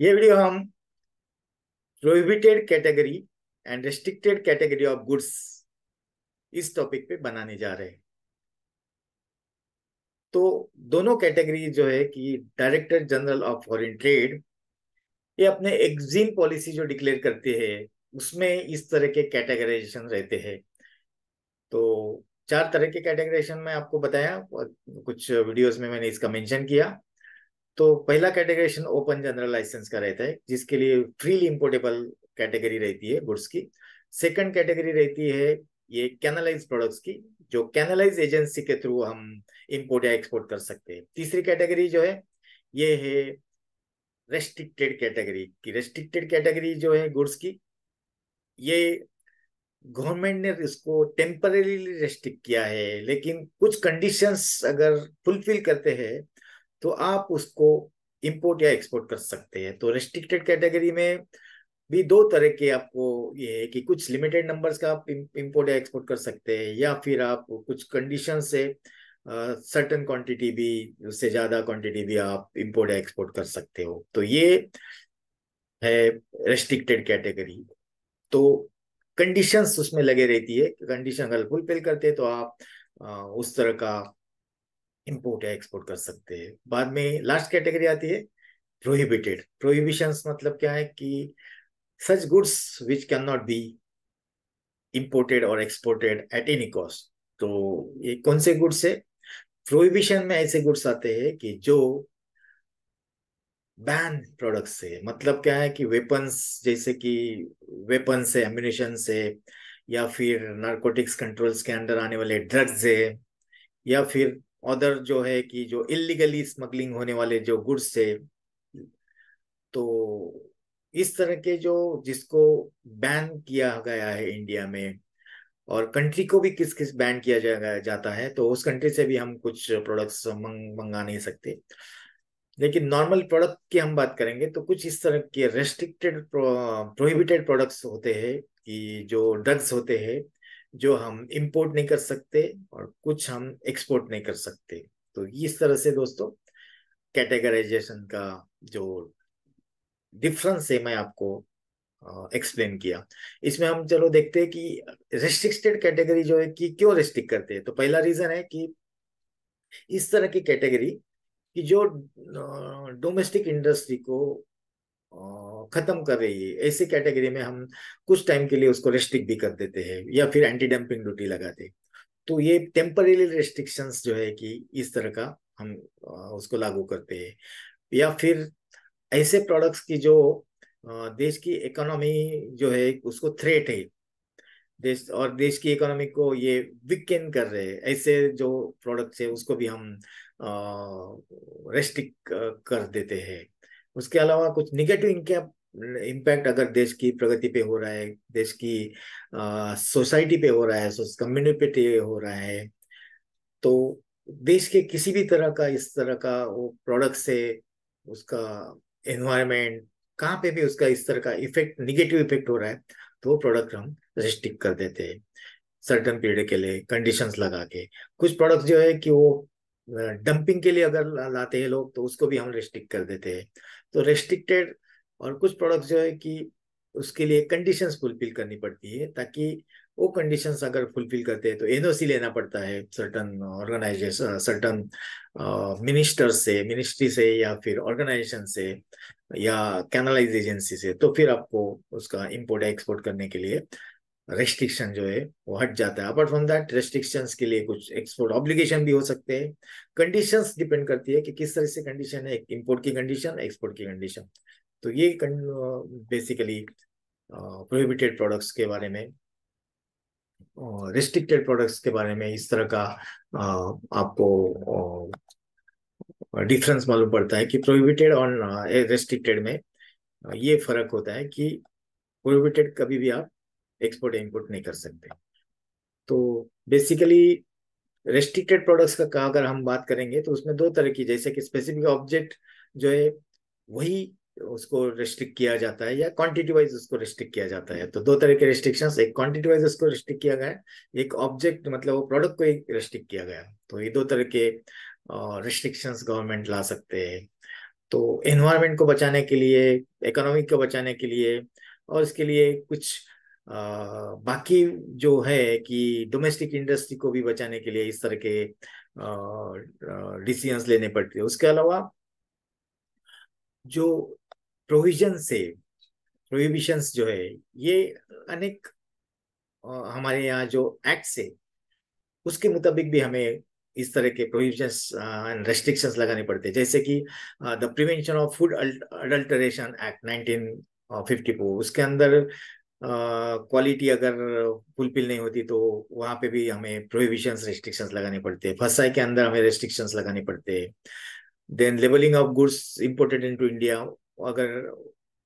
ये वीडियो हम prohibited category and restricted category of goods इस टॉपिक पे बनाने जा रहे हैं तो दोनों कैटेगरी जो है कि director general of foreign trade ये अपने एग्जिन पॉलिसी जो डिक्लेयर करते हैं उसमें इस तरह के कैटेगराइजेशन रहते हैं तो चार तरह के कैटेगराइजेशन में आपको बताया और कुछ वीडियोस में मैंने इसका मेंशन किया तो पहला कैटेगरीशन ओपन जनरल लाइसेंस का रहता है जिसके लिए फ्रीली इम्पोर्टेबल कैटेगरी रहती है गुड्स की सेकंड कैटेगरी रहती है ये कैनलाइज प्रोडक्ट्स की जो कैनलाइज एजेंसी के थ्रू हम इम्पोर्ट या एक्सपोर्ट कर सकते हैं तीसरी कैटेगरी जो है ये है रेस्ट्रिक्टेड कैटेगरी की रेस्ट्रिक्टेड कैटेगरी जो है गुड्स की ये गवर्नमेंट ने इसको टेम्परेली रेस्ट्रिक्ट किया है लेकिन कुछ कंडीशंस अगर फुलफिल करते हैं तो आप उसको इंपोर्ट या एक्सपोर्ट कर सकते हैं तो रेस्ट्रिक्टेड कैटेगरी में भी दो तरह के आपको ये है कि कुछ लिमिटेड नंबर्स का आप इंपोर्ट या एक्सपोर्ट कर सकते हैं या फिर आप कुछ कंडीशन से सर्टन क्वांटिटी भी उससे ज़्यादा क्वांटिटी भी आप इंपोर्ट या एक्सपोर्ट कर सकते हो तो ये है रेस्ट्रिक्टेड कैटेगरी तो कंडीशंस उसमें लगे रहती है कंडीशन अगर फुलफिल करते तो आप उस तरह का इम्पोर्ट या एक्सपोर्ट कर सकते हैं बाद में लास्ट कैटेगरी आती है प्रोहिबिटेड प्रोहिबिशन मतलब क्या है कि such goods which can not be imported और एक्सपोर्टेड एट एनी कॉस्ट तो ये कौन से गुड्स है प्रोहिबिशन में ऐसे गुड्स आते हैं कि जो बैन प्रोडक्ट्स है मतलब क्या है कि वेपन्स जैसे कि वेपन है एम्यूनिशन से या फिर नार्कोटिक्स कंट्रोल्स के अंडर आने वाले ड्रग्स है या फिर अदर जो है कि जो इलीगली स्मगलिंग होने वाले जो गुड्स है तो इस तरह के जो जिसको बैन किया गया है इंडिया में और कंट्री को भी किस किस बैन किया जाता है तो उस कंट्री से भी हम कुछ प्रोडक्ट्स मंगा नहीं सकते लेकिन नॉर्मल प्रोडक्ट की हम बात करेंगे तो कुछ इस तरह के रेस्ट्रिक्टेड प्रोहिबिटेड प्रोडक्ट्स होते हैं कि जो ड्रग्स होते हैं जो हम इंपोर्ट नहीं कर सकते और कुछ हम एक्सपोर्ट नहीं कर सकते तो इस तरह से दोस्तों कैटेगराइजेशन का जो डिफरेंस है मैं आपको एक्सप्लेन uh, किया इसमें हम चलो देखते हैं कि रेस्ट्रिक्टेड कैटेगरी जो है कि क्यों रेस्ट्रिक्ट करते हैं तो पहला रीजन है कि इस तरह की कैटेगरी कि जो डोमेस्टिक इंडस्ट्री को खत्म कर रही है ऐसे कैटेगरी में हम कुछ टाइम के लिए उसको रेस्ट्रिक्ट भी कर देते हैं या फिर एंटी डंपिंग ड्यूटी लगाते तो ये टेम्परेली रेस्ट्रिक्शंस जो है कि इस तरह का हम उसको लागू करते हैं या फिर ऐसे प्रोडक्ट्स की जो देश की इकोनॉमी जो है उसको थ्रेट है देश और देश की इकोनॉमी को ये वीकेंड कर रहे हैं ऐसे जो प्रोडक्ट्स है उसको भी हम रेस्ट्रिक्ट कर देते हैं उसके अलावा कुछ निगेटिव इनके इम्पैक्ट अगर देश की प्रगति पे हो रहा है देश की सोसाइटी पे हो रहा है कम्युनिटी पे हो रहा है तो देश के किसी भी तरह का इस तरह का वो प्रोडक्ट से उसका एनवायरमेंट कहाँ पे भी उसका इस तरह का इफेक्ट निगेटिव इफेक्ट हो रहा है तो वो प्रोडक्ट हम रिस्ट्रिक्ट कर देते हैं सर्टन पीरियड के लिए कंडीशंस लगा के कुछ प्रोडक्ट जो है कि वो डंपिंग के लिए अगर लाते हैं लोग तो उसको भी हम रिस्ट्रिक्ट कर देते हैं तो रेस्ट्रिक्टेड और कुछ प्रोडक्ट जो है कि उसके लिए कंडीशंस फुलफिल करनी पड़ती है ताकि वो कंडीशंस अगर फुलफिल करते हैं तो एनओसी लेना पड़ता है सर्टन ऑर्गेनाइजेशन सर्टन मिनिस्टर से मिनिस्ट्री से या फिर ऑर्गेनाइजेशन से या कैनलाइज एजेंसी से तो फिर आपको उसका इंपोर्ट एक्सपोर्ट करने के लिए रेस्ट्रिक्शन जो है वो हट जाता है अपार्ट फ्रॉम दैट रेस्ट्रिक्शन के लिए कुछ एक्सपोर्ट ऑब्लिगेशन भी हो सकते हैं कंडीशन डिपेंड करती है कि किस तरह से कंडीशन है इम्पोर्ट की कंडीशन एक्सपोर्ट की कंडीशन तो ये बेसिकली प्रोहिबिटेड प्रोडक्ट्स के बारे में रिस्ट्रिक्टेड प्रोडक्ट्स के बारे में इस तरह का आपको डिफरेंस मालूम पड़ता है कि प्रोहिबिटेड और रेस्ट्रिक्टेड में ये फर्क होता है कि प्रोहिबिटेड कभी भी आप एक्सपोर्ट या इम्पोर्ट नहीं कर सकते तो बेसिकली रेस्ट्रिक्टेड प्रोडक्ट्स का, कहा अगर हम बात करेंगे तो उसमें दो तरह की जैसे कि स्पेसिफिक ऑब्जेक्ट जो है वही उसको रिस्ट्रिक्ट किया जाता है या क्वांटिटी वाइज उसको रेस्ट्रिक्ट किया जाता है तो दो तरह के रेस्ट्रिक्शंस एक क्वांटिटी वाइज उसको रिस्ट्रिक्ट किया गया एक ऑब्जेक्ट मतलब वो प्रोडक्ट को रेस्ट्रिक्ट किया गया तो ये दो तरह के रेस्ट्रिक्शंस गवर्नमेंट ला सकते हैं तो एनवायरमेंट को बचाने के लिए इकोनॉमिक को बचाने के लिए और इसके लिए कुछ बाकी जो है कि डोमेस्टिक इंडस्ट्री को भी बचाने के लिए इस तरह के डिसीजंस लेने पड़ते हैं उसके अलावा जो प्रोविजन से प्रोहिबिशंस जो है ये अनेक हमारे यहाँ जो एक्ट से उसके मुताबिक भी हमें इस तरह के प्रोहिबिशंस एंड रेस्ट्रिक्शंस लगाने पड़ते हैं जैसे कि the prevention of food adulteration act 1954 उसके अंदर क्वालिटी अगर फुलफिल नहीं होती तो वहां पे भी हमें प्रोहिबिशंस रेस्ट्रिक्शंस लगाने पड़ते हैं फसाई के अंदर हमें रेस्ट्रिक्शंस लगाने पड़ते हैं then labelling of goods imported in India अगर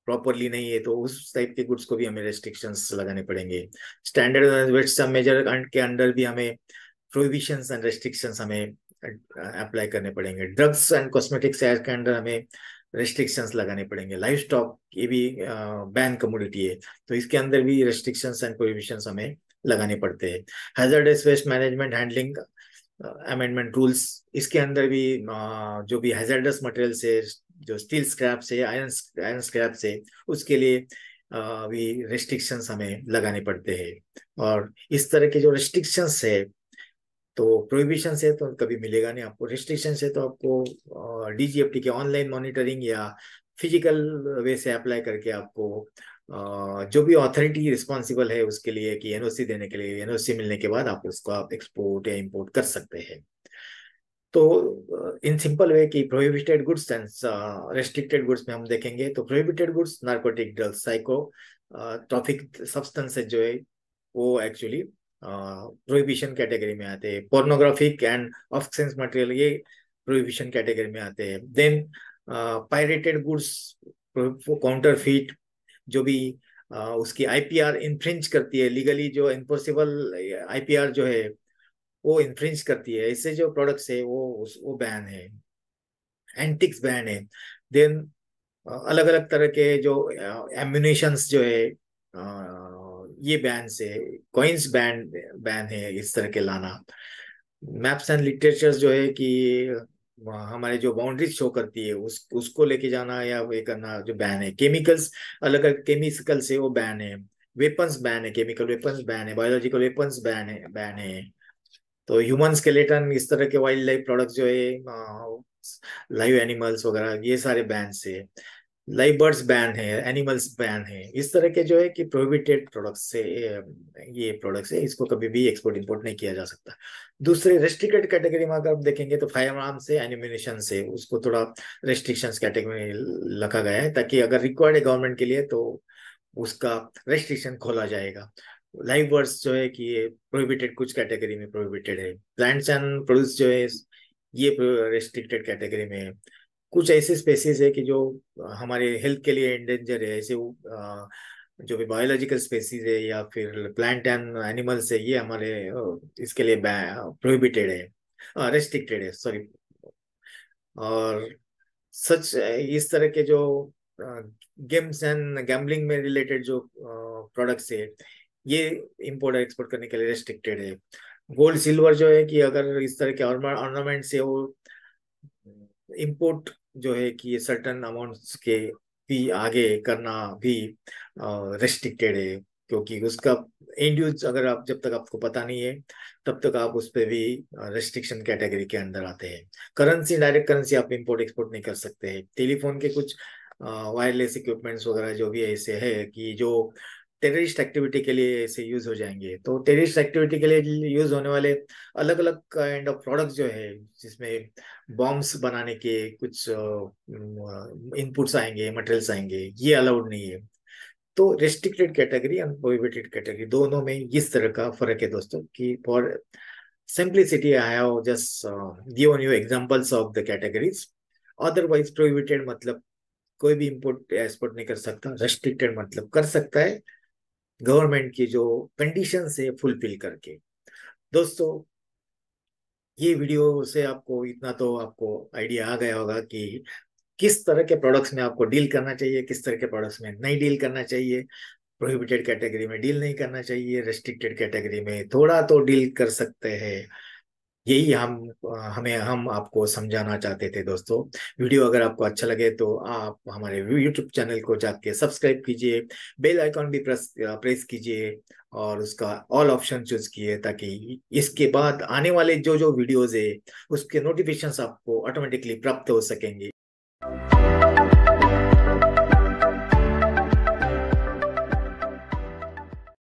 प्रॉपरली नहीं है तो उस टाइप के गुड्स को भी हमें रेस्ट्रिक्शंस लगाने पड़ेंगे स्टैंडर्ड मेजर के अंडर भी हमें प्रोहिबिशंस एंड रेस्ट्रिक्शंस हमें अप्लाई करने पड़ेंगे ड्रग्स एंड कॉस्मेटिक्स एक्ट के अंडर हमें रेस्ट्रिक्शंस लगाने पड़ेंगे लाइफ स्टॉक ये भी बैन कमोडिटी है तो इसके अंदर भी रेस्ट्रिक्शंस एंड प्रोहिबिशन हमें लगाने पड़ते हैं waste management handling amendment rules इसके अंदर भी जो भी हेजरडस मटेरियल से जो स्टील स्क्रैप से आयरन आयरन स्क्रैप से उसके लिए भी रेस्ट्रिक्शंस हमें लगाने पड़ते हैं और इस तरह के जो रेस्ट्रिक्शंस है तो प्रोहिबिशन से तो कभी मिलेगा नहीं आपको रिस्ट्रिक्शन से तो आपको डीजीएफटी के ऑनलाइन मॉनिटरिंग या फिजिकल वे से अप्लाई करके आपको जो भी अथॉरिटी रिस्पॉन्सिबल है उसके लिए कि एनओसी देने के लिए एनओसी मिलने के बाद आप उसको आप एक्सपोर्ट या इम्पोर्ट कर सकते हैं तो इन सिंपल वे की prohibited goods and restricted goods में हम देखेंगे तो prohibited goods narcotic drugs psychotropic substances जो है वो एक्चुअली प्रोहिबिशन कैटेगरी में आते हैं pornographic and obscene material ये प्रोहिबिशन कैटेगरी में आते हैं then pirated goods counterfeit जो भी uh, उसकी आईपीआर इन्फ्रिंज करती है लीगली जो इन्फोर्सिबल आईपीआर जो है वो इन्फ्रिंज करती है इससे जो प्रोडक्ट्स है वो वो बैन है एंटिक्स बैन है देन अलग अलग तरह के जो एम्यूनेशंस जो है ये बैन से कॉइंस बैन बैन है इस तरह के लाना मैप्स एंड लिटरेचर जो है कि हमारे जो बाउंड्रीज शो करती है उस उसको लेके जाना या ये करना जो बैन है केमिकल्स अलग अलग केमिकल से वो बैन है वेपन्स बैन है केमिकल वेपन्स बैन है बायोलॉजिकल वेपन्स बैन है बैन है तो ह्यूमन स्केलेटन इस तरह के वाइल्ड लाइफ प्रोडक्ट जो है लाइव एनिमल्स वगैरह ये सारे बैन से लाइव बर्ड्स बैन है एनिमल्स बैन है इस तरह के जो है कि प्रोहिबिटेड प्रोडक्ट्स से ये प्रोडक्ट्स है इसको कभी भी एक्सपोर्ट इंपोर्ट नहीं किया जा सकता दूसरे रेस्ट्रिक्टेड कैटेगरी में अगर आप देखेंगे तो फायर आर्म से एनिमिनेशन से उसको थोड़ा रेस्ट्रिक्शन कैटेगरी में रखा गया है ताकि अगर रिक्वायर्ड है गवर्नमेंट के लिए तो उसका रेस्ट्रिक्शन खोला जाएगा लाइव बर्ड्स जो है कि ये प्रोहिबिटेड कुछ कैटेगरी में प्रोहिबिटेड है प्लांट्स एंड प्रोड्यूस जो है ये रेस्ट्रिक्टेड कैटेगरी में है कुछ ऐसे स्पेसीज है कि जो हमारे हेल्थ के लिए इंडेंजर है ऐसे जो भी बायोलॉजिकल स्पेसीज है या फिर प्लांट एंड एनिमल्स है ये हमारे इसके लिए प्रोहिबिटेड है रेस्ट्रिक्टेड है सॉरी और सच इस तरह के जो गेम्स एंड गैम्बलिंग में रिलेटेड जो प्रोडक्ट्स है ये इम्पोर्ट और एक्सपोर्ट करने के लिए रेस्ट्रिक्टेड है गोल्ड सिल्वर जो है कि अगर इस तरह के ऑर्नामेंट्स है वो इम्पोर्ट जो है कि ये सर्टन अमाउंट्स के भी आगे करना भी रेस्ट्रिक्टेड है क्योंकि उसका एंड यूज अगर आप जब तक आपको पता नहीं है तब तक आप उस पर भी रेस्ट्रिक्शन कैटेगरी के अंदर आते हैं करेंसी डायरेक्ट करेंसी आप इंपोर्ट एक्सपोर्ट नहीं कर सकते हैं टेलीफोन के कुछ वायरलेस इक्विपमेंट्स वगैरह जो भी ऐसे है कि जो टेररिस्ट एक्टिविटी के लिए ऐसे यूज हो जाएंगे तो टेररिस्ट एक्टिविटी के लिए यूज होने वाले अलग अलग काइंड ऑफ प्रोडक्ट जो है जिसमें बॉम्ब्स बनाने के कुछ इनपुट्स आएंगे मटेरियल्स आएंगे ये अलाउड नहीं है तो restricted category and prohibited category दोनों में इस तरह का फर्क है दोस्तों की for simplicity I have just given you examples of the categories otherwise prohibited मतलब कोई भी इम्पोर्ट एक्सपोर्ट नहीं कर सकता रेस्ट्रिक्टेड मतलब कर सकता है गवर्नमेंट की जो कंडीशन है फुलफिल करके दोस्तों ये वीडियो से आपको इतना तो आपको आइडिया आ गया होगा कि किस तरह के प्रोडक्ट्स में आपको डील करना चाहिए किस तरह के प्रोडक्ट्स में नहीं डील करना चाहिए प्रोहिबिटेड कैटेगरी में डील नहीं करना चाहिए रेस्ट्रिक्टेड कैटेगरी में थोड़ा तो डील कर सकते हैं यही हम हमें हम आपको समझाना चाहते थे दोस्तों वीडियो अगर आपको अच्छा लगे तो आप हमारे यूट्यूब चैनल को जाके सब्सक्राइब कीजिए बेल आइकॉन भी प्रेस प्रेस कीजिए और उसका ऑल ऑप्शन चूज किए ताकि इसके बाद आने वाले जो जो वीडियोज है उसके नोटिफिकेशन आपको ऑटोमेटिकली प्राप्त हो सकेंगे